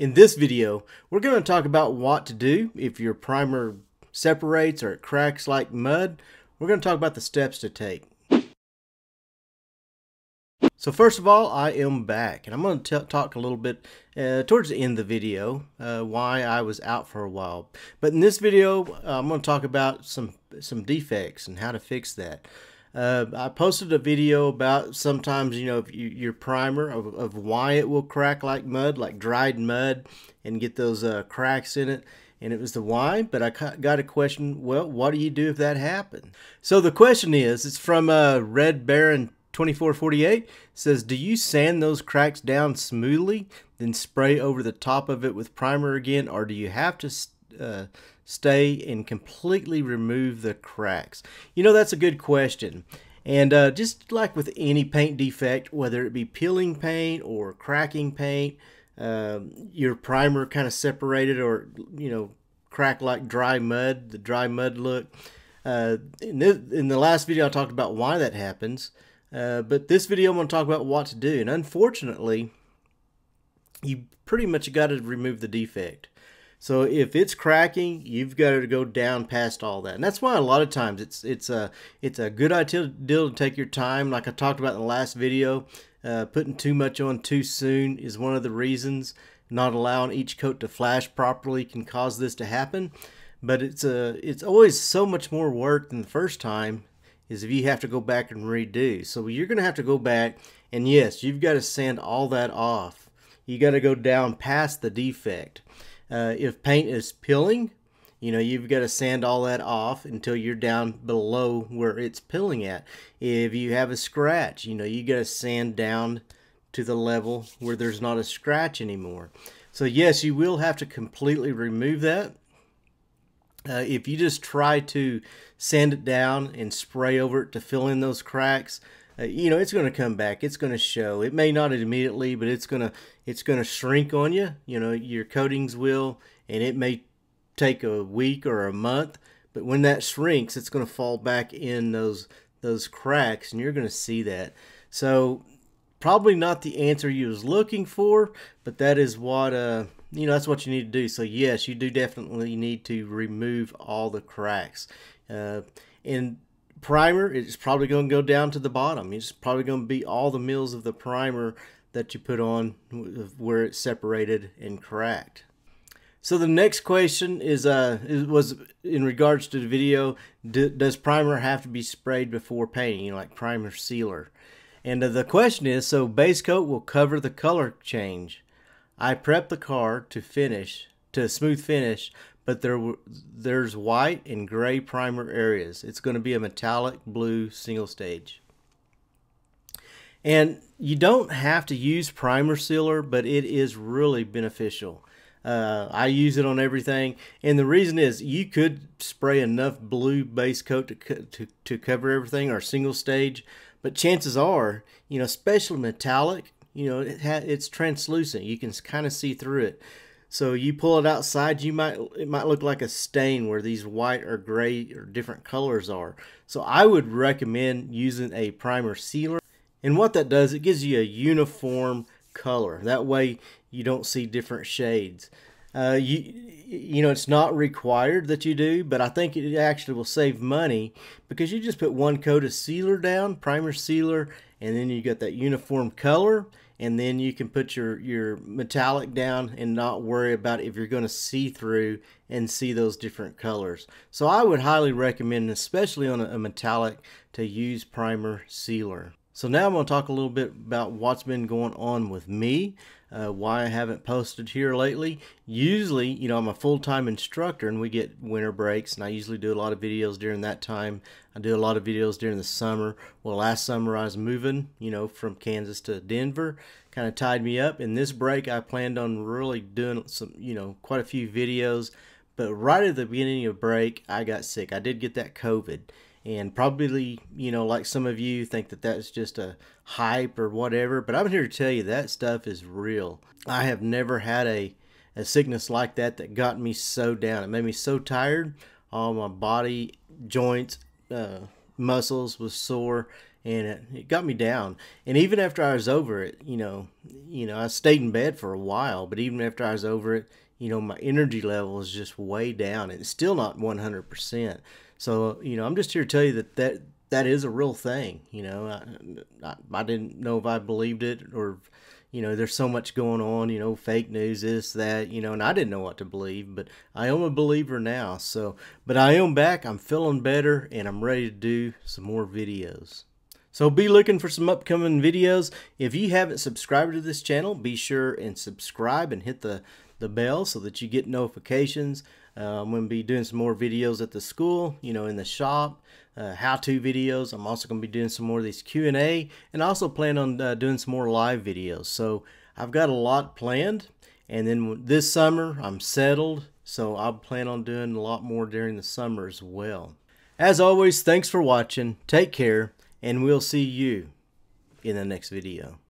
In this video, we're going to talk about what to do if your primer separates or it cracks like mud. We're going to talk about the steps to take. So first of all, I am back and I'm going to talk a little bit uh, towards the end of the video uh, why I was out for a while. But in this video, uh, I'm going to talk about some, some defects and how to fix that. Uh, I posted a video about sometimes, you know, you, your primer of, of, why it will crack like mud, like dried mud, and get those uh, cracks in it. And it was the why, but I got a question, well, what do you do if that happens? So the question is, it's from uh, Red Baron 2448 says, Do you sand those cracks down smoothly, then spray over the top of it with primer again, or do you have to uh, stay and completely remove the cracks? You know, that's a good question. And uh, just like with any paint defect, whether it be peeling paint or cracking paint, um, your primer kind of separated or, you know, crack like dry mud, the dry mud look. Uh, in, this, in the last video, I talked about why that happens. Uh, but this video, I'm going to talk about what to do. And unfortunately, you pretty much got to remove the defect. So if it's cracking, you've got to go down past all that. And that's why a lot of times it's it's a it's a good idea to take your time. Like I talked about in the last video, uh, putting too much on too soon is one of the reasons. Not allowing each coat to flash properly can cause this to happen. But it's a it's always so much more work than the first time is if you have to go back and redo. So you're going to have to go back and yes, you've got to sand all that off. You got to go down past the defect. Uh, if paint is peeling, you know, you've got to sand all that off until you're down below where it's peeling at. If you have a scratch, you know, you got to sand down to the level where there's not a scratch anymore. So yes, you will have to completely remove that. Uh, if you just try to sand it down and spray over it to fill in those cracks, uh, you know it's going to come back it's going to show it may not immediately but it's going to it's going to shrink on you you know your coatings will and it may take a week or a month but when that shrinks it's going to fall back in those those cracks and you're going to see that so probably not the answer you was looking for but that is what uh you know that's what you need to do so yes you do definitely need to remove all the cracks uh, and primer is probably going to go down to the bottom. It's probably going to be all the mills of the primer that you put on where it's separated and cracked. So the next question is, uh, was in regards to the video, does primer have to be sprayed before painting, you know, like primer sealer? And uh, the question is, so base coat will cover the color change. I prep the car to finish, to smooth finish, but there there's white and gray primer areas. It's going to be a metallic blue single stage. And you don't have to use primer sealer, but it is really beneficial. Uh, I use it on everything, and the reason is you could spray enough blue base coat to, to, to cover everything or single stage, but chances are, you know, especially metallic, you know, it it's translucent. You can kind of see through it. So you pull it outside, you might it might look like a stain where these white or gray or different colors are. So I would recommend using a primer sealer. And what that does, it gives you a uniform color. That way you don't see different shades. Uh, you you know it's not required that you do, but I think it actually will save money because you just put one coat of sealer down, primer sealer, and then you got that uniform color and then you can put your your metallic down and not worry about if you're going to see through and see those different colors so I would highly recommend especially on a, a metallic to use primer sealer so now I'm going to talk a little bit about what's been going on with me uh, why I haven't posted here lately. Usually, you know, I'm a full-time instructor and we get winter breaks and I usually do a lot of videos during that time. I do a lot of videos during the summer. Well, last summer I was moving, you know, from Kansas to Denver. Kind of tied me up. In this break, I planned on really doing some, you know, quite a few videos. But right at the beginning of break, I got sick. I did get that COVID and probably you know like some of you think that that's just a hype or whatever but i'm here to tell you that stuff is real i have never had a, a sickness like that that got me so down it made me so tired all my body joints uh, muscles was sore and it, it got me down and even after i was over it you know you know i stayed in bed for a while but even after i was over it you know my energy level is just way down it's still not 100 percent so you know, I'm just here to tell you that that that is a real thing. You know, I, I, I didn't know if I believed it or you know, there's so much going on, you know, fake news, this, that, you know, and I didn't know what to believe, but I am a believer now. So, but I am back, I'm feeling better, and I'm ready to do some more videos. So be looking for some upcoming videos. If you haven't subscribed to this channel, be sure and subscribe and hit the, the bell so that you get notifications uh, I'm going to be doing some more videos at the school, you know, in the shop, uh, how-to videos. I'm also going to be doing some more of these Q&A and also plan on uh, doing some more live videos. So I've got a lot planned. And then this summer, I'm settled. So I plan on doing a lot more during the summer as well. As always, thanks for watching. Take care. And we'll see you in the next video.